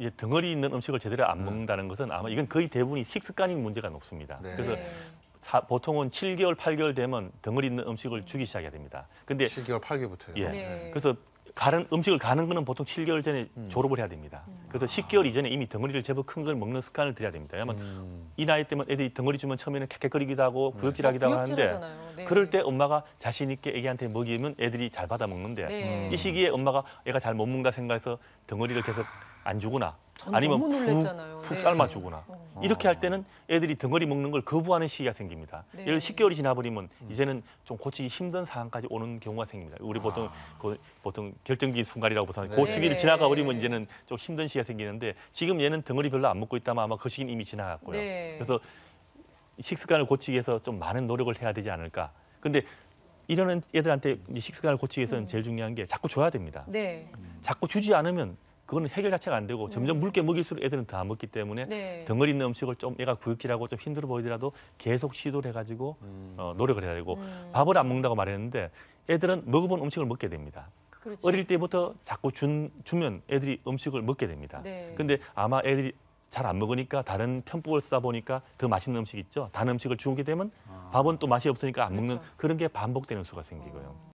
이제 덩어리 있는 음식을 제대로 안 음. 먹는다는 것은 아마 이건 거의 대부분이 식습관인 문제가 높습니다. 네. 그래서 자, 보통은 7개월, 8개월 되면 덩어리 있는 음식을 주기 시작해야 됩니다. 근데 7개월 8개월부터요. 예. 네. 그래서 가는 음식을 가는 거는 보통 7개월 전에 음. 졸업을 해야 됩니다. 음. 그래서 10개월 이전에 이미 덩어리를 제법 큰 걸 먹는 습관을 들여야 됩니다. 왜냐 음. 이 나이 때면 애들이 덩어리 주면 처음에는 캑캑거리기도 하고 네. 부역질하기도하 아, 하는데 네. 그럴 때 엄마가 자신 있게 애기한테 먹이면 애들이 잘 받아 먹는데 네. 이 시기에 엄마가 애가 잘 못먹는가 생각해서 덩어리를 계속 안 주거나 아니면 푹, 푹 삶아 주거나 네. 어. 이렇게 할 때는 애들이 덩어리 먹는 걸 거부하는 시기가 생깁니다. 네. 예를 10개월이 지나버리면 음. 이제는 좀 고치기 힘든 상황까지 오는 경우가 생깁니다. 우리 아. 보통 그, 보통 결정기인 순간이라고 보통 그 네. 시기를 네. 지나가 버리면 이제는 좀 힘든 시기가 생기는데 지금 얘는 덩어리 별로 안 먹고 있다면 아마 그 시기는 이미 지나갔고요. 네. 그래서 식습관을 고치기 위해서 좀 많은 노력을 해야 되지 않을까. 근데 이런 애들한테 식습관을 고치기 위해서는 음. 제일 중요한 게 자꾸 줘야 됩니다. 자꾸 주지 않으면 그거는 해결 자체가 안 되고 점점 물게 네. 먹일수록 애들은 다 먹기 때문에 네. 덩어리 있는 음식을 좀 애가 구역질하고 좀 힘들어 보이더라도 계속 시도를 해가지고 음. 어, 노력을 해야 되고 음. 밥을 안 먹는다고 말했는데 애들은 먹어본 음식을 먹게 됩니다. 그렇죠. 어릴 때부터 자꾸 준, 주면 애들이 음식을 먹게 됩니다. 네. 근데 아마 애들이 잘 안 먹으니까 다른 편법을 쓰다 보니까 더 맛있는 음식 있죠. 다른 음식을 주게 되면 아. 밥은 또 맛이 없으니까 안 먹는 그렇죠. 그런 게 반복되는 수가 생기고요.